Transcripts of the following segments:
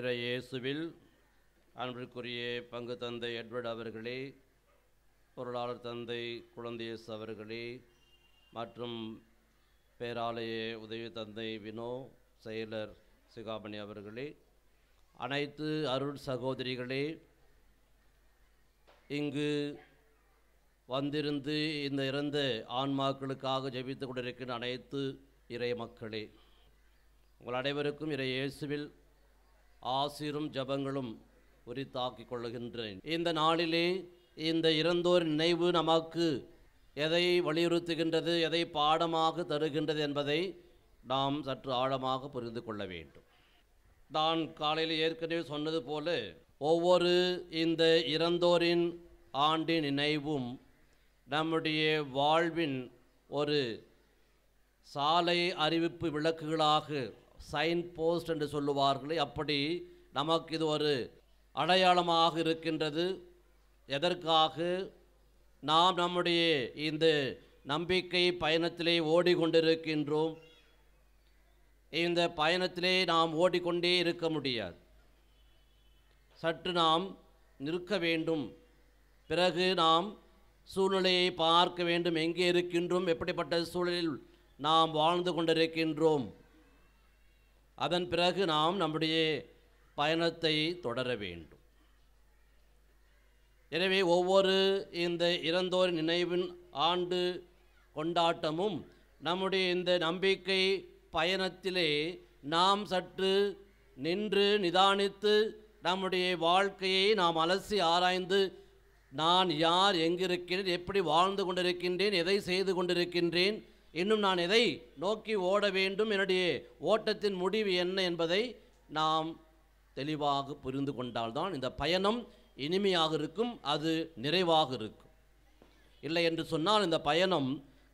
திரு இயேசுவில் அன்பிற்குரிய பங்கு தந்தை எட்வர்ட் அவர்களே பொருளாளர் தந்தை குழந்தையேசு அவர்களே மற்றும் பேராலய உதவி தந்தை வினோ செயலர் சிகாமணி அவர்களே அனைத்து அருள் சகோதரிகளே இங்கு வந்திருந்து இந்த இறந்த ஆன்மாக்களுக்காக ஜெபித்து கொண்டிருக்கின்ற அனைத்து இறை மக்களே உங்கள் அனைவருக்கும் இறை இயேசுவில் ஆசிரும் ஜபங்களும் உரித்தாக்கிக் கொள்ளுகின்றேன் இந்த நாளிலே இந்த இறந்தோர் நினைவு நமக்கு எதை வலியுறுத்துகின்றது எதை பாடமாக தருகின்றது என்பதை நாம் சற்று ஆழமாக புரிந்து கொள்ள வேண்டும் நான் காலையில் ஏற்கனவே சொன்னது போல ஒவ்வொரு இந்த இறந்தோரின் ஆண்டின் நினைவும் நம்முடைய வாழ்வின் ஒரு சாலை அறிவிப்பு விளக்குகளாக சைன் போஸ்ட் என்று சொல்லுவார்களே அப்படி நமக்கு இது ஒரு அடையாளமாக இருக்கின்றது எதற்காக நாம் நம்முடைய இந்த நம்பிக்கை பயணத்திலே ஓடிக்கொண்டிருக்கின்றோம் இந்த பயணத்திலே நாம் ஓடிக்கொண்டே இருக்க முடியாது சற்று நாம் நிற்க வேண்டும் பிறகு நாம் சூழ்நிலையை பார்க்க வேண்டும் எங்கே இருக்கின்றோம் எப்படிப்பட்ட சூழலில் நாம் வாழ்ந்து கொண்டிருக்கின்றோம் அதன் பிறகு நாம் நம்முடைய பயணத்தை தொடர வேண்டும் எனவே ஒவ்வொரு இந்த இறந்தோர் நினைவின் ஆண்டு கொண்டாட்டமும் நம்முடைய இந்த நம்பிக்கை பயணத்திலே நாம் சற்று நின்று நிதானித்து நம்முடைய வாழ்க்கையை நாம் அலசி ஆராய்ந்து நான் யார் எங்கிருக்கின்றேன் எப்படி வாழ்ந்து கொண்டிருக்கின்றேன் எதை செய்து கொண்டிருக்கின்றேன் இன்னும் நான் எதை நோக்கி ஓட வேண்டும் என்னுடைய ஓட்டத்தின் முடிவு என்ன என்பதை நாம் தெளிவாக புரிந்து கொண்டால்தான் இந்த பயணம் இனிமையாக இருக்கும் அது நிறைவாக இருக்கும் இல்லை என்று சொன்னால் இந்த பயணம்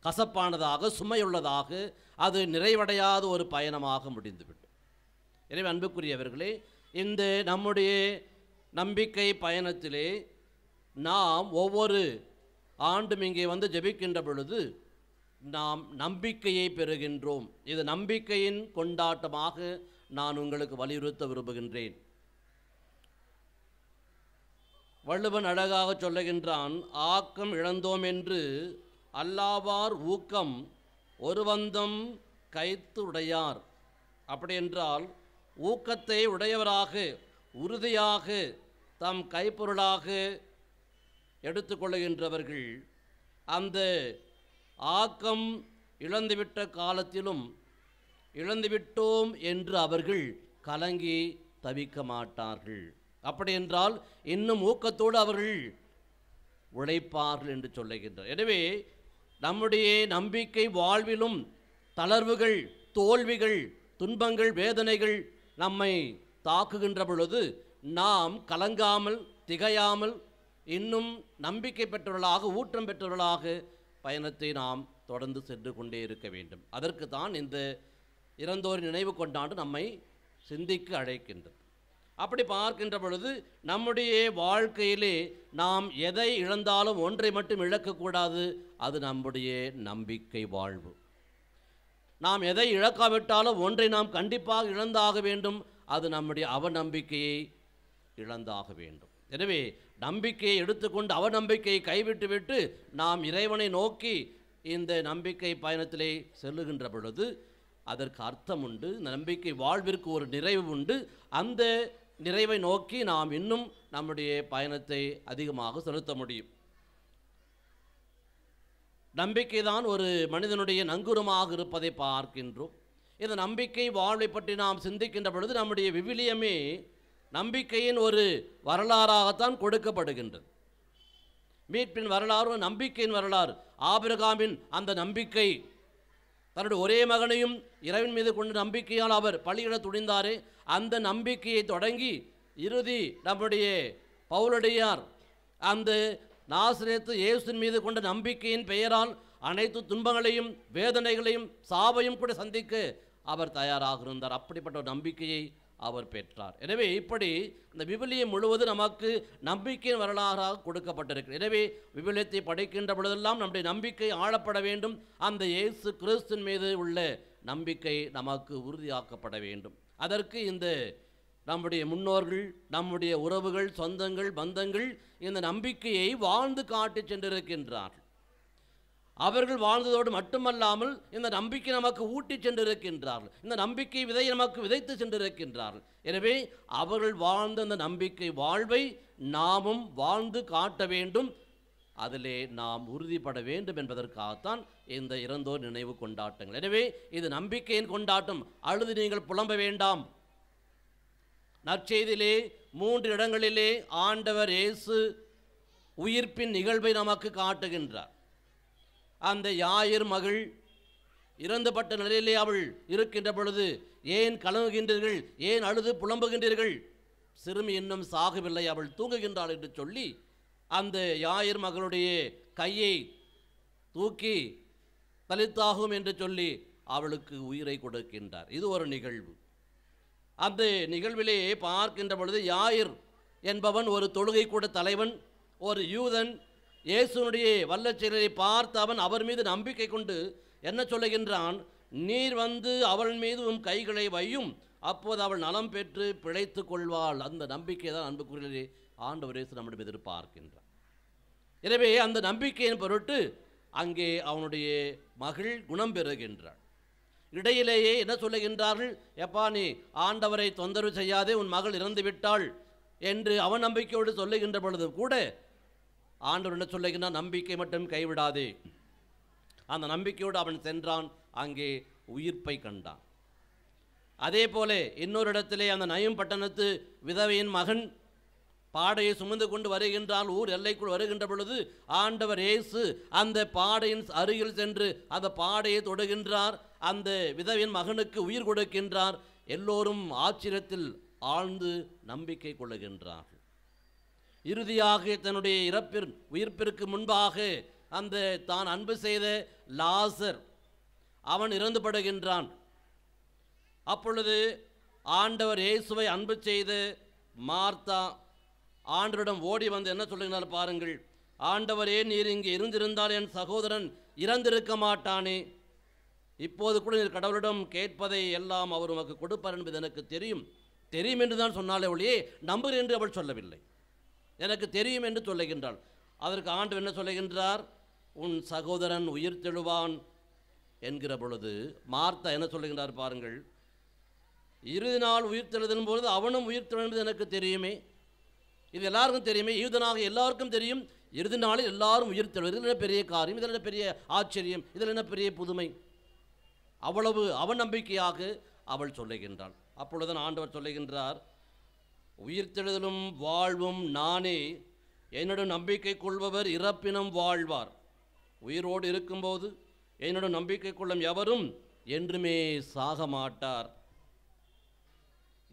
கசப்பானதாக சுமையுள்ளதாக அது நிறைவடையாத ஒரு பயணமாக முடிந்துவிடும் எனவே அன்புக்குரியவர்களே இந்த நம்முடைய நம்பிக்கை பயணத்திலே நாம் ஒவ்வொரு ஆண்டும் இங்கே வந்து ஜெபிக்கின்ற பொழுது நாம் நம்பிக்கையை பெறுகின்றோம் இது நம்பிக்கையின் கொண்டாட்டமாக நான் உங்களுக்கு வலியுறுத்த விரும்புகின்றேன் வள்ளுவன் அழகாக சொல்லுகின்றான் ஆக்கம் இழந்தோம் என்று அல்லாவார் ஊக்கம் ஒருவந்தம் கைத்து உடையார் அப்படியென்றால் ஊக்கத்தை உடையவராக உறுதியாக தம் கைப்பொருளாக எடுத்துக்கொள்கின்றவர்கள் அந்த ஆக்கம் இழந்துவிட்ட காலத்திலும் இழந்துவிட்டோம் என்று அவர்கள் கலங்கி தவிக்க மாட்டார்கள் அப்படி என்றால் இன்னும் ஊக்கத்தோடு அவர்கள் உழைப்பார்கள் என்று சொல்லுகின்றார் எனவே நம்முடைய நம்பிக்கை வாழ்விலும் தளர்வுகள் தோல்விகள் துன்பங்கள் வேதனைகள் நம்மை தாக்குகின்ற பொழுது நாம் கலங்காமல் திகையாமல் இன்னும் நம்பிக்கை பெற்றவர்களாக ஊற்றம் பெற்றவர்களாக பயணத்தை நாம் தொடர்ந்து சென்று கொண்டே இருக்க வேண்டும் அதற்கு தான் இந்த இறந்தோர் நினைவு கொண்டாண்டு நம்மை சிந்திக்க அழைக்கின்றது அப்படி பார்க்கின்ற பொழுது நம்முடைய வாழ்க்கையிலே நாம் எதை இழந்தாலும் ஒன்றை மட்டும் இழக்கக்கூடாது அது நம்முடைய நம்பிக்கை வாழ்வு நாம் எதை இழக்காவிட்டாலும் ஒன்றை நாம் கண்டிப்பாக இழந்தாக வேண்டும் அது நம்முடைய அவநம்பிக்கையை இழந்தாக வேண்டும் எனவே நம்பிக்கையை எடுத்துக்கொண்டு அவநம்பிக்கையை கைவிட்டுவிட்டு நாம் இறைவனை நோக்கி இந்த நம்பிக்கை பயணத்திலே செல்லுகின்ற பொழுது அதற்கு அர்த்தம் உண்டு இந்த நம்பிக்கை வாழ்விற்கு ஒரு நிறைவு உண்டு அந்த நிறைவை நோக்கி நாம் இன்னும் நம்முடைய பயணத்தை அதிகமாக செலுத்த முடியும் நம்பிக்கை தான் ஒரு மனிதனுடைய நங்குரமாக இருப்பதை பார்க்கின்றோம் இந்த நம்பிக்கை வாழ்வை பற்றி நாம் சிந்திக்கின்ற பொழுது நம்முடைய விவிலியமே நம்பிக்கையின் ஒரு வரலாறாகத்தான் கொடுக்கப்படுகின்றது மீட்பின் வரலாறு நம்பிக்கையின் வரலாறு ஆபிரகாமின் அந்த நம்பிக்கை தன்னுடைய ஒரே மகனையும் இரவின் மீது கொண்டு நம்பிக்கையால் அவர் பள்ளியிட துணிந்தாரே அந்த நம்பிக்கையை தொடங்கி இறுதி நம்முடைய பவுலடியார் அந்த நாசிரியத்து இயேசுவின் மீது கொண்ட நம்பிக்கையின் பெயரால் அனைத்து துன்பங்களையும் வேதனைகளையும் சாவையும் கூட சந்திக்க அவர் தயாராக இருந்தார் அப்படிப்பட்ட ஒரு நம்பிக்கையை அவர் பெற்றார் எனவே இப்படி இந்த விபலியம் முழுவதும் நமக்கு நம்பிக்கையின் வரலாறாக கொடுக்கப்பட்டிருக்கிறது எனவே விபலியத்தை படைக்கின்ற பொழுதெல்லாம் நம்முடைய நம்பிக்கை ஆளப்பட வேண்டும் அந்த இயேசு கிறிஸ்தின் மீது உள்ள நம்பிக்கை நமக்கு உறுதியாக்கப்பட வேண்டும் அதற்கு இந்த நம்முடைய முன்னோர்கள் நம்முடைய உறவுகள் சொந்தங்கள் பந்தங்கள் இந்த நம்பிக்கையை வாழ்ந்து காட்டி சென்றிருக்கின்றார்கள் அவர்கள் வாழ்ந்ததோடு மட்டுமல்லாமல் இந்த நம்பிக்கை நமக்கு ஊட்டி சென்றிருக்கின்றார்கள் இந்த நம்பிக்கை விதை நமக்கு விதைத்து சென்றிருக்கின்றார்கள் எனவே அவர்கள் வாழ்ந்த இந்த நம்பிக்கை வாழ்வை நாமும் வாழ்ந்து காட்ட வேண்டும் அதிலே நாம் உறுதிப்பட வேண்டும் என்பதற்காகத்தான் இந்த இறந்தோர் நினைவு கொண்டாட்டங்கள் எனவே இது நம்பிக்கையின் கொண்டாட்டம் அழுது நீங்கள் புலம்ப வேண்டாம் நற்செய்திலே மூன்று இடங்களிலே ஆண்டவர் இயேசு உயிர்ப்பின் நிகழ்வை நமக்கு காட்டுகின்றார் அந்த யாயிர் மகள் இறந்துபட்ட நிலையிலே அவள் இருக்கின்ற பொழுது ஏன் கலங்குகின்றீர்கள் ஏன் அழுது புலம்புகின்றீர்கள் சிறுமி இன்னும் சாகவில்லை அவள் தூங்குகின்றாள் என்று சொல்லி அந்த யாயிர் மகளுடைய கையை தூக்கி தலித்தாகும் என்று சொல்லி அவளுக்கு உயிரை கொடுக்கின்றார் இது ஒரு நிகழ்வு அந்த நிகழ்விலே பார்க்கின்ற பொழுது யாயிர் என்பவன் ஒரு தொழுகை கூட தலைவன் ஒரு யூதன் இயேசுனுடைய வல்ல பார்த்து அவன் அவர் மீது நம்பிக்கை கொண்டு என்ன சொல்லுகின்றான் நீர் வந்து அவள் மீது உன் கைகளை வையும் அப்போது அவள் நலம் பெற்று பிழைத்து கொள்வாள் அந்த நம்பிக்கை தான் அன்பு அன்புக்குரிய ஆண்டவர் இயேசு நம்மிடம் பார்க்கின்றான் எனவே அந்த நம்பிக்கையின் பொருட்டு அங்கே அவனுடைய மகள் குணம் பெறுகின்றாள் இடையிலேயே என்ன சொல்லுகின்றார்கள் எப்பா நீ ஆண்டவரை தொந்தரவு செய்யாதே உன் மகள் இறந்து விட்டாள் என்று அவநம்பிக்கையோடு சொல்லுகின்ற பொழுது கூட ஆண்டவர் என்ன சொல்லுகின்ற நம்பிக்கை மட்டும் கைவிடாதே அந்த நம்பிக்கையோடு அவன் சென்றான் அங்கே உயிர்ப்பை கண்டான் அதே போல இன்னொரு இடத்திலே அந்த நயம் பட்டணத்து விதவையின் மகன் பாடையை சுமந்து கொண்டு வருகின்றால் ஊர் எல்லைக்குள் வருகின்ற பொழுது ஆண்டவர் இயேசு அந்த பாடையின் அருகில் சென்று அந்த பாடையை தொடுகின்றார் அந்த விதவியின் மகனுக்கு உயிர் கொடுக்கின்றார் எல்லோரும் ஆச்சரியத்தில் ஆழ்ந்து நம்பிக்கை கொள்ளுகின்றார் இறுதியாக தன்னுடைய இறப்பிற் உயிர்ப்பிற்கு முன்பாக அந்த தான் அன்பு செய்த லாசர் அவன் இறந்துபடுகின்றான் அப்பொழுது ஆண்டவர் இயேசுவை அன்பு செய்து மார்த்தா ஆண்டரிடம் ஓடி வந்து என்ன சொல்லுகிறார் பாருங்கள் ஆண்டவரே நீர் இங்கே இருந்திருந்தால் என் சகோதரன் இறந்திருக்க மாட்டானே இப்போது கூட நீர் கடவுளிடம் கேட்பதை எல்லாம் அவர் உமக்கு கொடுப்பார் என்பது எனக்கு தெரியும் தெரியும் என்று தான் சொன்னாலே ஒளியே நம்புகிறேன் என்று அவள் சொல்லவில்லை எனக்கு தெரியும் என்று சொல்லுகின்றாள் அதற்கு ஆண்டு என்ன சொல்லுகின்றார் உன் சகோதரன் உயிர் தெழுவான் என்கிற பொழுது மார்த்தா என்ன சொல்லுகின்றார் பாருங்கள் இறுதி நாள் உயிர் தெழுதலும் பொழுது அவனும் உயிர் தெழுந்தது எனக்கு தெரியுமே இது எல்லாருக்கும் தெரியுமே யூதனாக எல்லாருக்கும் தெரியும் இறுதி நாளில் எல்லாரும் உயிர் தெழுவது இதில் என்ன பெரிய காரியம் இதில் என்ன பெரிய ஆச்சரியம் இதில் என்ன பெரிய புதுமை அவ்வளவு அவநம்பிக்கையாக அவள் சொல்லுகின்றாள் அப்பொழுது ஆண்டவர் சொல்லுகின்றார் உயிர்த்தெழுதலும் வாழ்வும் நானே என்னிடம் நம்பிக்கை கொள்பவர் இறப்பினம் வாழ்வார் உயிரோடு இருக்கும்போது என்னிடம் நம்பிக்கை கொள்ளும் எவரும் என்றுமே சாக மாட்டார்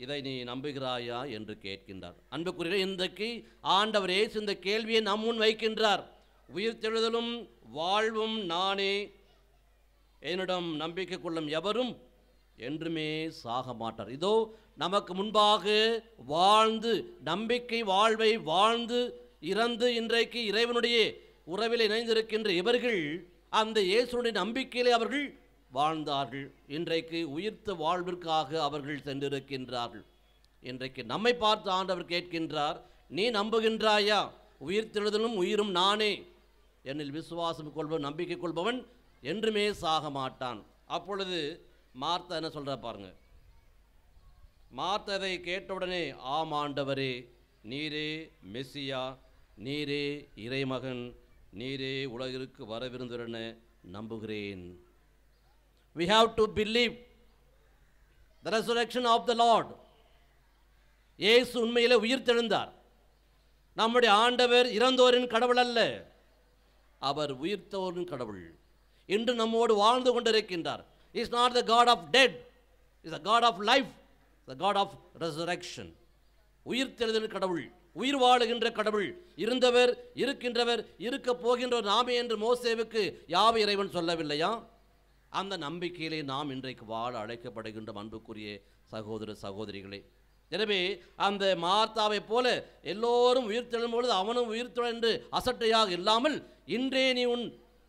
இதை நீ நம்புகிறாயா என்று கேட்கின்றார் அன்புக்குரிய இன்றைக்கு ஆண்டவரே இந்த கேள்வியை நம் முன் வைக்கின்றார் உயிர்த்தெழுதலும் வாழ்வும் நானே என்னிடம் நம்பிக்கை கொள்ளும் எவரும் என்றுமே சாக மாட்டார் இதோ நமக்கு முன்பாக வாழ்ந்து நம்பிக்கை வாழ்வை வாழ்ந்து இறந்து இன்றைக்கு இறைவனுடைய உறவில் இணைந்திருக்கின்ற இவர்கள் அந்த இயேசுடைய நம்பிக்கையிலே அவர்கள் வாழ்ந்தார்கள் இன்றைக்கு உயிர்த்த வாழ்விற்காக அவர்கள் சென்றிருக்கின்றார்கள் இன்றைக்கு நம்மை பார்த்து ஆண்டவர் கேட்கின்றார் நீ நம்புகின்றாயா உயிர்த்தெழுதலும் உயிரும் நானே என்னில் விசுவாசம் கொள்பவன் நம்பிக்கை கொள்பவன் என்றுமே சாக மாட்டான் அப்பொழுது மார்த்தா என்ன சொல்கிற பாருங்கள் மார்த்தவை கேட்டவுடனே ஆம் ஆண்டவரே நீரே மெஸ்ஸியா நீரே இறைமகன் நீரே உலகிற்கு வரவிருந்தென நம்புகிறேன் we have to believe the resurrection of the lord ஏசு உண்மையில் உயிர்த்தெழுந்தார் நம்முடைய ஆண்டவர் இறந்தோரின் கடவுள் அல்ல அவர் உயிர்த்தோரின் கடவுள் இன்று நம்மோடு வாழ்ந்து கொண்டிருக்கின்றார் is not the God of dead is the God of life the God of resurrection உயிர் தெளிதல் கடவுள் உயிர் வாழுகின்ற கடவுள் இருந்தவர் இருக்கின்றவர் இருக்க போகின்றவர் நாமே என்று மோசேவுக்கு யாவை இறைவன் சொல்லவில்லையா அந்த நம்பிக்கையிலே நாம் இன்றைக்கு வாழ அழைக்கப்படுகின்ற அன்புக்குரிய சகோதர சகோதரிகளே எனவே அந்த மார்த்தாவைப் போல எல்லோரும் உயிர் பொழுது அவனும் உயிர் என்று அசட்டையாக இல்லாமல் இன்றே நீ உன்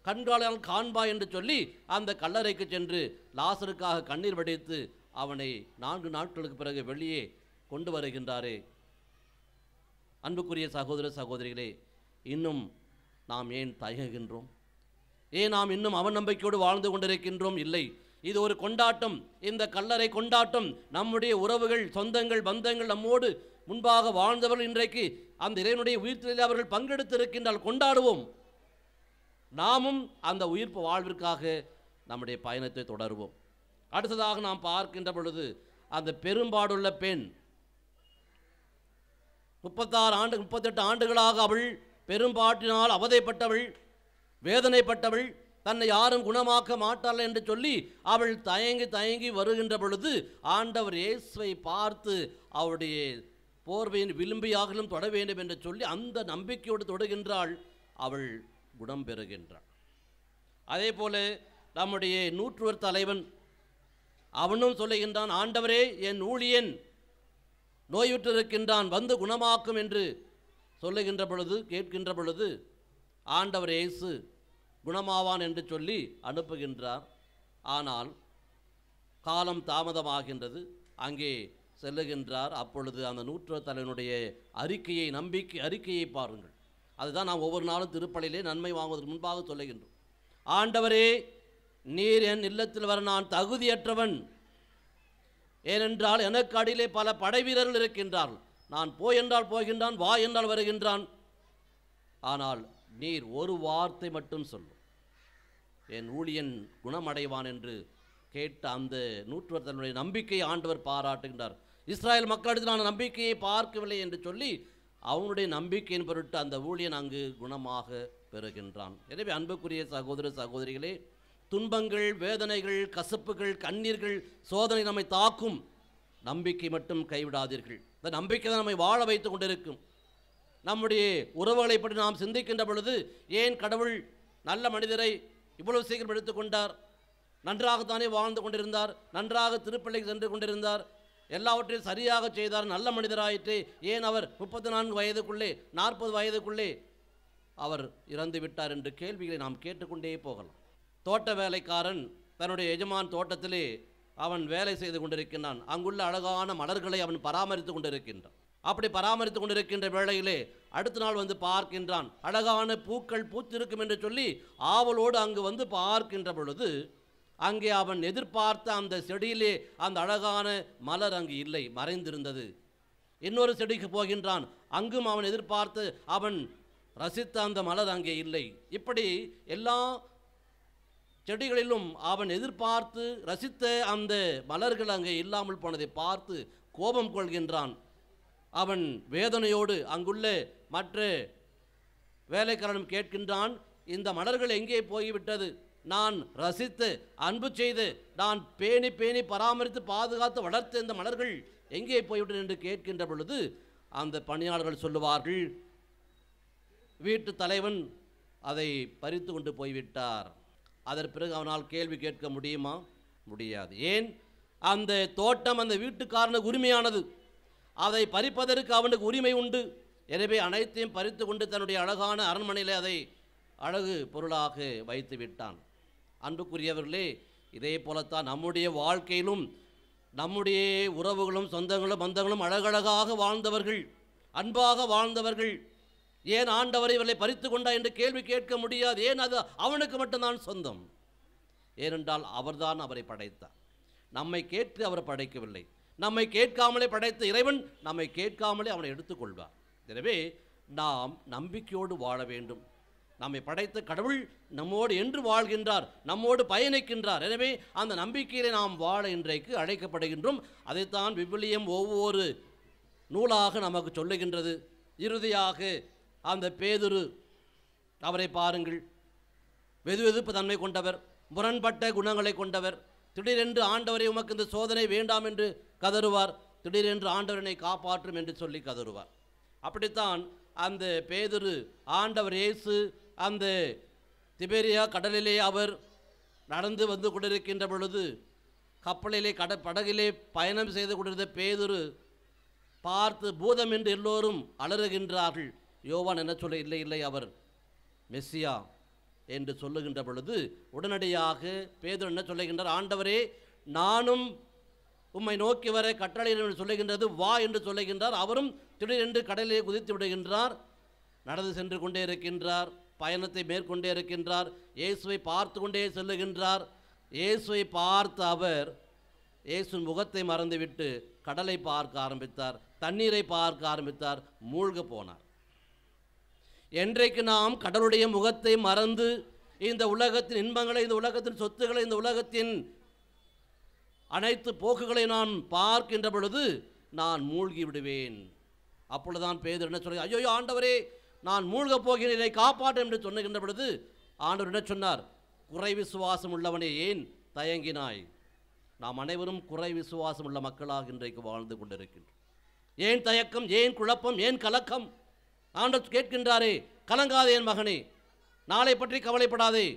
கண்காலால் காண்பா என்று சொல்லி அந்த கல்லறைக்கு சென்று லாசருக்காக கண்ணீர் வடித்து அவனை நான்கு நாட்களுக்கு பிறகு வெளியே கொண்டு வருகின்றாரே அன்புக்குரிய சகோதர சகோதரிகளே இன்னும் நாம் ஏன் தயங்குகின்றோம் ஏன் நாம் இன்னும் அவன் நம்பிக்கையோடு வாழ்ந்து கொண்டிருக்கின்றோம் இல்லை இது ஒரு கொண்டாட்டம் இந்த கல்லறை கொண்டாட்டம் நம்முடைய உறவுகள் சொந்தங்கள் பந்தங்கள் நம்மோடு முன்பாக வாழ்ந்தவர்கள் இன்றைக்கு அந்த இறைவனுடைய உயிர்த்தலில் அவர்கள் பங்கெடுத்திருக்கின்றால் கொண்டாடுவோம் நாமும் அந்த உயிர்ப்பு வாழ்விற்காக நம்முடைய பயணத்தை தொடருவோம் அடுத்ததாக நாம் பார்க்கின்ற பொழுது அந்த பெரும்பாடுள்ள பெண் முப்பத்தாறு ஆண்டு முப்பத்தெட்டு ஆண்டுகளாக அவள் பெரும்பாட்டினால் அவதைப்பட்டவள் வேதனைப்பட்டவள் தன்னை யாரும் குணமாக்க மாட்டாள் என்று சொல்லி அவள் தயங்கி தயங்கி வருகின்ற பொழுது ஆண்டவர் இயேசுவை பார்த்து அவருடைய போர்வையின் விளிம்பியாகலும் தொட வேண்டும் என்று சொல்லி அந்த நம்பிக்கையோடு தொடுகின்றாள் அவள் குணம் பெறுகின்றாள் அதே போல நம்முடைய நூற்றுவர் தலைவன் அவனும் சொல்லுகின்றான் ஆண்டவரே என் ஊழியன் நோயுற்றிருக்கின்றான் வந்து குணமாக்கும் என்று சொல்லுகின்ற பொழுது கேட்கின்ற பொழுது ஆண்டவர் இயேசு குணமாவான் என்று சொல்லி அனுப்புகின்றார் ஆனால் காலம் தாமதமாகின்றது அங்கே செல்லுகின்றார் அப்பொழுது அந்த நூற்று தலைவனுடைய அறிக்கையை நம்பிக்கை அறிக்கையை பாருங்கள் அதுதான் நாம் ஒவ்வொரு நாளும் திருப்பலையிலே நன்மை வாங்குவதற்கு முன்பாக சொல்லுகின்றோம் ஆண்டவரே நீர் என் இல்லத்தில் வர நான் தகுதியற்றவன் ஏனென்றால் எனக்கு அடியிலே பல படை வீரர்கள் இருக்கின்றார்கள் நான் போய் என்றால் போகின்றான் வா என்றால் வருகின்றான் ஆனால் நீர் ஒரு வார்த்தை மட்டும் சொல்லும் என் ஊழியன் குணமடைவான் என்று கேட்ட அந்த நூற்றுவர் தன்னுடைய நம்பிக்கையை ஆண்டவர் பாராட்டுகின்றார் இஸ்ராயல் மக்களிடத்தில் நான் நம்பிக்கையை பார்க்கவில்லை என்று சொல்லி அவனுடைய நம்பிக்கையின் பொருட்டு அந்த ஊழியன் அங்கு குணமாக பெறுகின்றான் எனவே அன்புக்குரிய சகோதர சகோதரிகளே துன்பங்கள் வேதனைகள் கசப்புகள் கண்ணீர்கள் சோதனை நம்மை தாக்கும் நம்பிக்கை மட்டும் கைவிடாதீர்கள் இந்த நம்பிக்கை தான் நம்மை வாழ வைத்து கொண்டிருக்கும் நம்முடைய உறவுகளை பற்றி நாம் சிந்திக்கின்ற பொழுது ஏன் கடவுள் நல்ல மனிதரை இவ்வளவு சீக்கிரம் எடுத்துக்கொண்டார் நன்றாகத்தானே வாழ்ந்து கொண்டிருந்தார் நன்றாக திருப்பள்ளிக்கு சென்று கொண்டிருந்தார் எல்லாவற்றையும் சரியாக செய்தார் நல்ல மனிதராயிற்று ஏன் அவர் முப்பத்தி நான்கு வயதுக்குள்ளே நாற்பது வயதுக்குள்ளே அவர் இறந்து விட்டார் என்று கேள்விகளை நாம் கேட்டுக்கொண்டே போகலாம் தோட்ட வேலைக்காரன் தன்னுடைய எஜமான் தோட்டத்திலே அவன் வேலை செய்து கொண்டிருக்கின்றான் அங்குள்ள அழகான மலர்களை அவன் பராமரித்து கொண்டிருக்கின்றான் அப்படி பராமரித்து கொண்டிருக்கின்ற வேளையிலே அடுத்த நாள் வந்து பார்க்கின்றான் அழகான பூக்கள் பூத்திருக்கும் என்று சொல்லி ஆவலோடு அங்கு வந்து பார்க்கின்ற பொழுது அங்கே அவன் எதிர்பார்த்த அந்த செடியிலே அந்த அழகான மலர் அங்கு இல்லை மறைந்திருந்தது இன்னொரு செடிக்கு போகின்றான் அங்கும் அவன் எதிர்பார்த்து அவன் ரசித்த அந்த மலர் அங்கே இல்லை இப்படி எல்லா செடிகளிலும் அவன் எதிர்பார்த்து ரசித்த அந்த மலர்கள் அங்கே இல்லாமல் போனதை பார்த்து கோபம் கொள்கின்றான் அவன் வேதனையோடு அங்குள்ள மற்ற வேலைக்காரனும் கேட்கின்றான் இந்த மலர்கள் எங்கே போய்விட்டது நான் ரசித்து அன்பு செய்து நான் பேணி பேணி பராமரித்து பாதுகாத்து வளர்த்த இந்த மலர்கள் எங்கே போய்விட்டது என்று கேட்கின்ற பொழுது அந்த பணியாளர்கள் சொல்லுவார்கள் வீட்டு தலைவன் அதை பறித்து கொண்டு போய்விட்டார் அதன் பிறகு அவனால் கேள்வி கேட்க முடியுமா முடியாது ஏன் அந்த தோட்டம் அந்த வீட்டுக்காரனுக்கு உரிமையானது அதை பறிப்பதற்கு அவனுக்கு உரிமை உண்டு எனவே அனைத்தையும் பறித்து கொண்டு தன்னுடைய அழகான அரண்மனையில் அதை அழகு பொருளாக வைத்து விட்டான் அன்புக்குரியவர்களே இதே போலத்தான் நம்முடைய வாழ்க்கையிலும் நம்முடைய உறவுகளும் சொந்தங்களும் பந்தங்களும் அழகழகாக வாழ்ந்தவர்கள் அன்பாக வாழ்ந்தவர்கள் ஏன் ஆண்டவரை இவர்களை பறித்து கொண்டா என்று கேள்வி கேட்க முடியாது ஏன் அது அவனுக்கு மட்டும்தான் சொந்தம் ஏனென்றால் அவர்தான் அவரை படைத்தார் நம்மை கேட்டு அவர் படைக்கவில்லை நம்மை கேட்காமலே படைத்த இறைவன் நம்மை கேட்காமலே அவனை எடுத்துக்கொள்வார் எனவே நாம் நம்பிக்கையோடு வாழ வேண்டும் நம்மை படைத்த கடவுள் நம்மோடு என்று வாழ்கின்றார் நம்மோடு பயணிக்கின்றார் எனவே அந்த நம்பிக்கையிலே நாம் வாழ இன்றைக்கு அழைக்கப்படுகின்றோம் அதைத்தான் விவிலியம் ஒவ்வொரு நூலாக நமக்கு சொல்லுகின்றது இறுதியாக அந்த பேதுரு அவரை பாருங்கள் வெது வெதுப்பு தன்மை கொண்டவர் முரண்பட்ட குணங்களை கொண்டவர் திடீரென்று ஆண்டவரை உமக்கு இந்த சோதனை வேண்டாம் என்று கதறுவார் திடீரென்று ஆண்டவரனை காப்பாற்றும் என்று சொல்லி கதறுவார் அப்படித்தான் அந்த பேதுரு ஆண்டவர் இயேசு அந்த திபேரியா கடலிலே அவர் நடந்து வந்து கொண்டிருக்கின்ற பொழுது கப்பலிலே கட படகிலே பயணம் செய்து கொண்டிருந்த பேதுரு பார்த்து பூதம் என்று எல்லோரும் அலறுகின்றார்கள் யோவான் என்ன சொல்ல இல்லை இல்லை அவர் மெஸ்ஸியா என்று சொல்லுகின்ற பொழுது உடனடியாக பேதர் என்ன சொல்லுகின்றார் ஆண்டவரே நானும் உம்மை நோக்கி வர கட்டளை என்று சொல்லுகின்றது வா என்று சொல்லுகின்றார் அவரும் திடீரென்று கடலிலே குதித்து விடுகின்றார் நடந்து சென்று கொண்டே இருக்கின்றார் பயணத்தை மேற்கொண்டே இருக்கின்றார் இயேசுவை பார்த்து கொண்டே செல்லுகின்றார் இயேசுவை பார்த்த அவர் இயேசுவின் முகத்தை மறந்துவிட்டு கடலை பார்க்க ஆரம்பித்தார் தண்ணீரை பார்க்க ஆரம்பித்தார் மூழ்க போனார் என்றைக்கு நாம் கடவுளுடைய முகத்தை மறந்து இந்த உலகத்தின் இன்பங்களை இந்த உலகத்தின் சொத்துக்களை இந்த உலகத்தின் அனைத்து போக்குகளை நான் பார்க்கின்ற பொழுது நான் மூழ்கி விடுவேன் அப்பொழுதுதான் பேதர் என்ன சொல்ல ஐயோ ஆண்டவரே நான் மூழ்கப் போகிறேன் என்னை காப்பாற்றும் என்று சொன்னுகின்ற பொழுது ஆண்டவர் என்ன சொன்னார் குறை விசுவாசம் உள்ளவனே ஏன் தயங்கினாய் நாம் அனைவரும் குறை விசுவாசம் உள்ள மக்களாக இன்றைக்கு வாழ்ந்து கொண்டிருக்கின்றோம் ஏன் தயக்கம் ஏன் குழப்பம் ஏன் கலக்கம் ஆண்டவர் கேட்கின்றாரே கலங்காதே என் மகனே நாளை பற்றி கவலைப்படாதே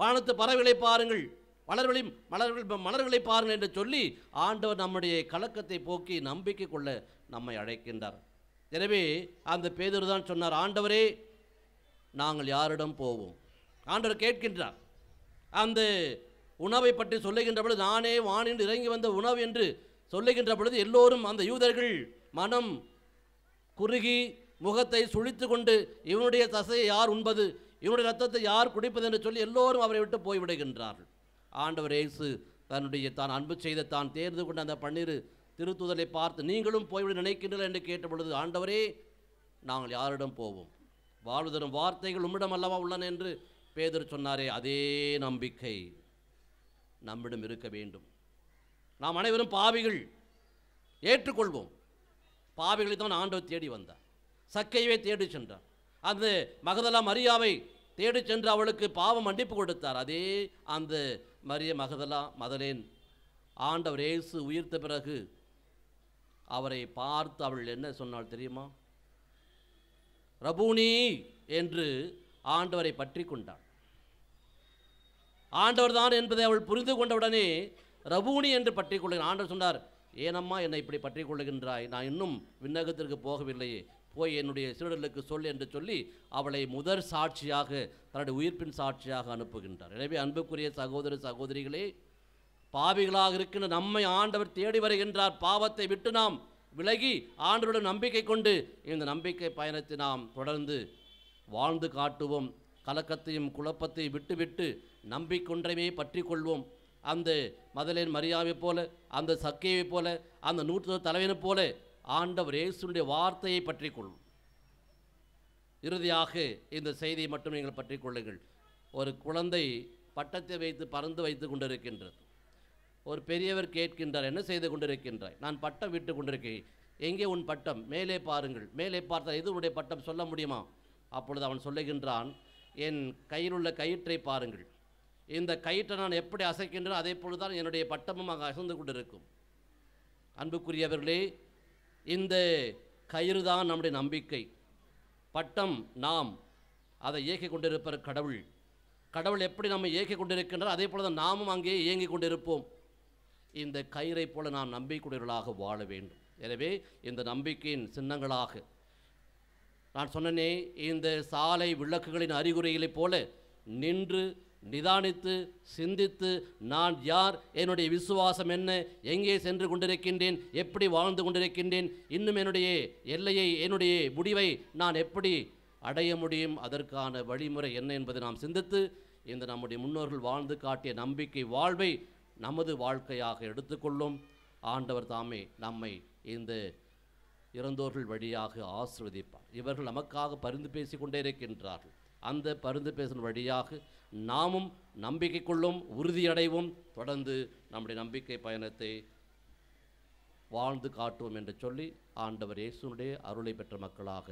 வானத்து பறவைகளை பாருங்கள் மலர்களை மலர்கள் மலர்களை பாருங்கள் என்று சொல்லி ஆண்டவர் நம்முடைய கலக்கத்தை போக்கி நம்பிக்கை கொள்ள நம்மை அழைக்கின்றார் எனவே அந்த பேதர் தான் சொன்னார் ஆண்டவரே நாங்கள் யாரிடம் போவோம் ஆண்டவர் கேட்கின்றார் அந்த உணவை பற்றி சொல்லுகின்ற பொழுது நானே வானில் இறங்கி வந்த உணவு என்று சொல்லுகின்ற பொழுது எல்லோரும் அந்த யூதர்கள் மனம் குறுகி முகத்தை சுழித்து கொண்டு இவனுடைய தசையை யார் உண்பது இவனுடைய ரத்தத்தை யார் குடிப்பது என்று சொல்லி எல்லோரும் அவரை விட்டு போய்விடுகின்றார்கள் ஆண்டவர் இயேசு தன்னுடைய தான் அன்பு செய்த தான் தேர்ந்து கொண்ட அந்த பன்னீர் திருத்துதலை பார்த்து நீங்களும் போய்விட நினைக்கின்றனர் என்று கேட்ட பொழுது ஆண்டவரே நாங்கள் யாரிடம் போவோம் வாழ்வுதரும் வார்த்தைகள் உம்மிடம் அல்லவா உள்ளன என்று பேதர் சொன்னாரே அதே நம்பிக்கை நம்மிடம் இருக்க வேண்டும் நாம் அனைவரும் பாவிகள் ஏற்றுக்கொள்வோம் பாவிகளை தான் ஆண்டவர் தேடி வந்தார் சக்கையவே தேடி சென்றார் அந்த மகதலா மரியாவை தேடி சென்று அவளுக்கு பாவம் மன்னிப்பு கொடுத்தார் அதே அந்த மரிய மகதலா மதலேன் ஆண்டவர் இயேசு உயிர்த்த பிறகு அவரை பார்த்து அவள் என்ன சொன்னாள் தெரியுமா ரபூனி என்று ஆண்டவரை பற்றி கொண்டாள் ஆண்டவர் தான் என்பதை அவள் புரிந்து கொண்டவுடனே ரபூனி என்று பற்றி கொள்கிறான் ஆண்டவர் சொன்னார் ஏனம்மா என்னை இப்படி பற்றி கொள்ளுகின்றாய் நான் இன்னும் விண்ணகத்திற்கு போகவில்லையே போய் என்னுடைய சீடர்களுக்கு சொல் என்று சொல்லி அவளை முதற் சாட்சியாக தன்னுடைய உயிர்ப்பின் சாட்சியாக அனுப்புகின்றார் எனவே அன்புக்குரிய சகோதர சகோதரிகளே பாவிகளாக இருக்கின்ற நம்மை ஆண்டவர் தேடி வருகின்றார் பாவத்தை விட்டு நாம் விலகி ஆண்டவருடன் நம்பிக்கை கொண்டு இந்த நம்பிக்கை பயணத்தை நாம் தொடர்ந்து வாழ்ந்து காட்டுவோம் கலக்கத்தையும் குழப்பத்தையும் விட்டுவிட்டு நம்பிக்கொன்றையே பற்றி கொள்வோம் அந்த மதலேன் மரியாதை போல அந்த சக்கியைப் போல அந்த நூற்று தலைவனை போல ஆண்டவர் இயேசுடைய வார்த்தையை பற்றி கொள்ளும் இறுதியாக இந்த செய்தியை மட்டும் நீங்கள் பற்றி கொள்ளுங்கள் ஒரு குழந்தை பட்டத்தை வைத்து பறந்து வைத்து கொண்டிருக்கின்றது ஒரு பெரியவர் கேட்கின்றார் என்ன செய்து கொண்டிருக்கின்றாய் நான் பட்டம் விட்டு கொண்டிருக்கேன் எங்கே உன் பட்டம் மேலே பாருங்கள் மேலே பார்த்தால் எது உடைய பட்டம் சொல்ல முடியுமா அப்பொழுது அவன் சொல்லுகின்றான் என் கையில் உள்ள கயிற்றை பாருங்கள் இந்த கயிற்றை நான் எப்படி அசைக்கின்றேன் அதே போல்தான் என்னுடைய பட்டமும் அங்கே அசந்து கொண்டிருக்கும் அன்புக்குரியவர்களே இந்த கயிறு தான் நம்முடைய நம்பிக்கை பட்டம் நாம் அதை இயக்கிக் கொண்டிருப்பார் கடவுள் கடவுள் எப்படி நம்ம இயக்கி கொண்டிருக்கின்றார் அதே போல் தான் நாமும் அங்கேயே இயங்கிக் கொண்டிருப்போம் இந்த கயிறை போல நாம் நம்பிக்கையுடையவர்களாக வாழ வேண்டும் எனவே இந்த நம்பிக்கையின் சின்னங்களாக நான் சொன்னனே இந்த சாலை விளக்குகளின் அறிகுறிகளைப் போல நின்று நிதானித்து சிந்தித்து நான் யார் என்னுடைய விசுவாசம் என்ன எங்கே சென்று கொண்டிருக்கின்றேன் எப்படி வாழ்ந்து கொண்டிருக்கின்றேன் இன்னும் என்னுடைய எல்லையை என்னுடைய முடிவை நான் எப்படி அடைய முடியும் அதற்கான வழிமுறை என்ன என்பதை நாம் சிந்தித்து இந்த நம்முடைய முன்னோர்கள் வாழ்ந்து காட்டிய நம்பிக்கை வாழ்வை நமது வாழ்க்கையாக எடுத்துக்கொள்ளும் ஆண்டவர் தாமே நம்மை இந்த இறந்தோர்கள் வழியாக ஆசிர்வதிப்பார் இவர்கள் நமக்காக பரிந்து பேசிக்கொண்டே இருக்கின்றார்கள் அந்த பருந்து பேசும் வழியாக நாமும் நம்பிக்கை கொள்ளும் உறுதியடைவும் தொடர்ந்து நம்முடைய நம்பிக்கை பயணத்தை வாழ்ந்து காட்டுவோம் என்று சொல்லி ஆண்டவர் இயேசுனுடைய அருளை பெற்ற மக்களாக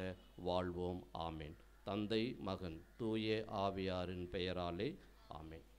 வாழ்வோம் ஆமேன் தந்தை மகன் தூய ஆவியாரின் பெயராலே ஆமேன்